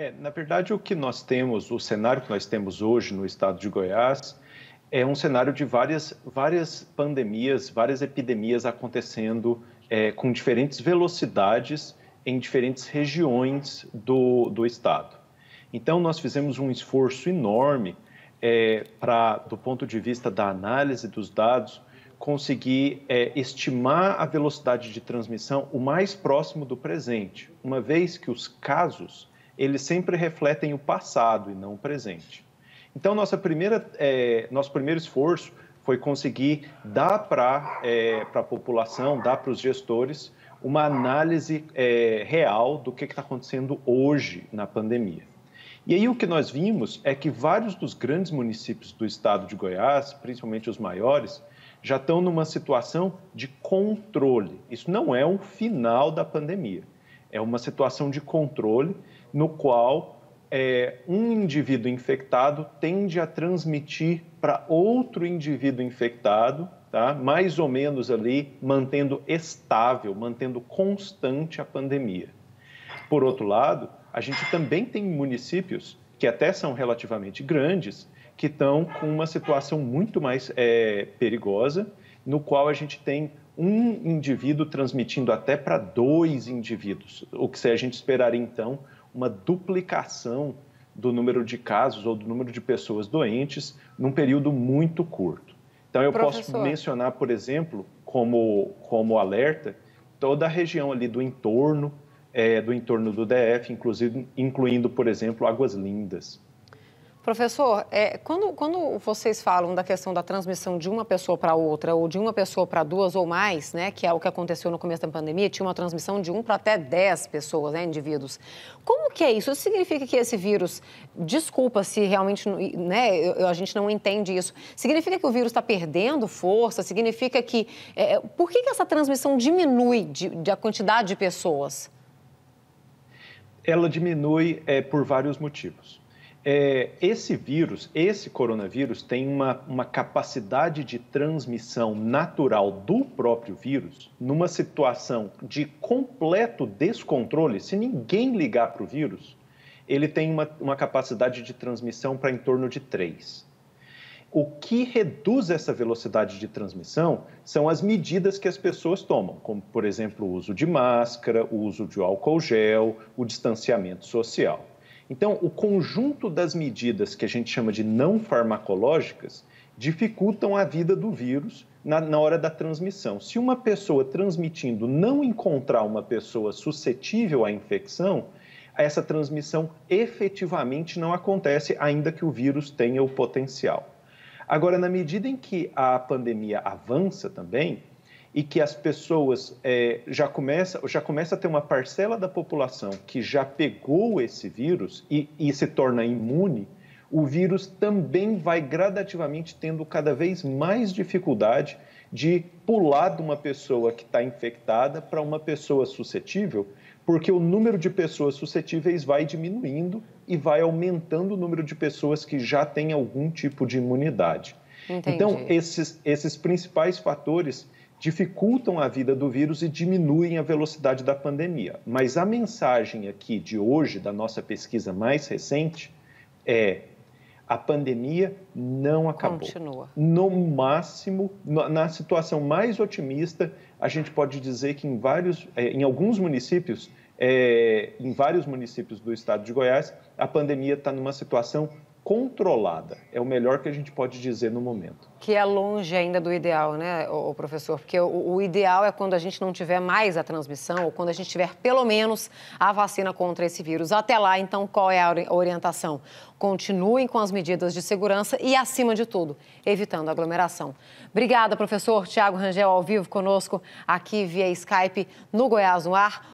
É, na verdade, o que nós temos, o cenário que nós temos hoje no estado de Goiás, é um cenário de várias, várias pandemias, várias epidemias acontecendo é, com diferentes velocidades em diferentes regiões do, do estado. Então, nós fizemos um esforço enorme é, para, do ponto de vista da análise dos dados, conseguir é, estimar a velocidade de transmissão o mais próximo do presente, uma vez que os casos eles sempre refletem o passado e não o presente. Então, nossa primeira, é, nosso primeiro esforço foi conseguir dar para é, a população, dar para os gestores, uma análise é, real do que está acontecendo hoje na pandemia. E aí o que nós vimos é que vários dos grandes municípios do estado de Goiás, principalmente os maiores, já estão numa situação de controle. Isso não é um final da pandemia. É uma situação de controle no qual é, um indivíduo infectado tende a transmitir para outro indivíduo infectado, tá? mais ou menos ali mantendo estável, mantendo constante a pandemia. Por outro lado, a gente também tem municípios que até são relativamente grandes, que estão com uma situação muito mais é, perigosa no qual a gente tem um indivíduo transmitindo até para dois indivíduos, o que se a gente esperaria então uma duplicação do número de casos ou do número de pessoas doentes num período muito curto. Então eu Professor. posso mencionar, por exemplo, como, como alerta, toda a região ali do entorno, é, do entorno do DF, inclusive incluindo, por exemplo, Águas Lindas. Professor, é, quando, quando vocês falam da questão da transmissão de uma pessoa para outra, ou de uma pessoa para duas ou mais, né, que é o que aconteceu no começo da pandemia, tinha uma transmissão de um para até dez pessoas, né, indivíduos. Como que é isso? Isso significa que esse vírus, desculpa se realmente né, a gente não entende isso, significa que o vírus está perdendo força? Significa que. É, é, por que, que essa transmissão diminui de, de a quantidade de pessoas? Ela diminui é, por vários motivos. É, esse vírus, esse coronavírus, tem uma, uma capacidade de transmissão natural do próprio vírus numa situação de completo descontrole. Se ninguém ligar para o vírus, ele tem uma, uma capacidade de transmissão para em torno de 3. O que reduz essa velocidade de transmissão são as medidas que as pessoas tomam, como, por exemplo, o uso de máscara, o uso de álcool gel, o distanciamento social. Então, o conjunto das medidas que a gente chama de não farmacológicas dificultam a vida do vírus na, na, hora da transmissão. Se uma pessoa transmitindo não encontrar uma pessoa suscetível à infecção, essa transmissão efetivamente não acontece, ainda que o vírus tenha o potencial. Agora, na medida em que a pandemia avança também, e que as pessoas é, já começa já começa a ter uma parcela da população que já pegou esse vírus e, e se torna imune, o vírus também vai gradativamente tendo cada vez mais dificuldade de pular de uma pessoa que está infectada para uma pessoa suscetível, porque o número de pessoas suscetíveis vai diminuindo e vai aumentando o número de pessoas que já têm algum tipo de imunidade. Entendi. Então, esses, esses principais fatores dificultam a vida do vírus e diminuem a velocidade da pandemia. Mas a mensagem aqui de hoje, da nossa pesquisa mais recente, é a pandemia não acabou. Continua. No máximo, na situação mais otimista, a gente pode dizer que em vários, é, em alguns municípios, é, em vários municípios do estado de Goiás, a pandemia está numa situação controlada. É o melhor que a gente pode dizer no momento. Que é longe ainda do ideal, né, o professor? Porque o, o, ideal é quando a gente não tiver mais a transmissão ou quando a gente tiver pelo menos a vacina contra esse vírus. Até lá, então, qual é a orientação? Continuem com as medidas de segurança e, acima de tudo, evitando aglomeração. Obrigada, professor Tiago Rangel, ao vivo conosco aqui via Skype no Goiás no Ar.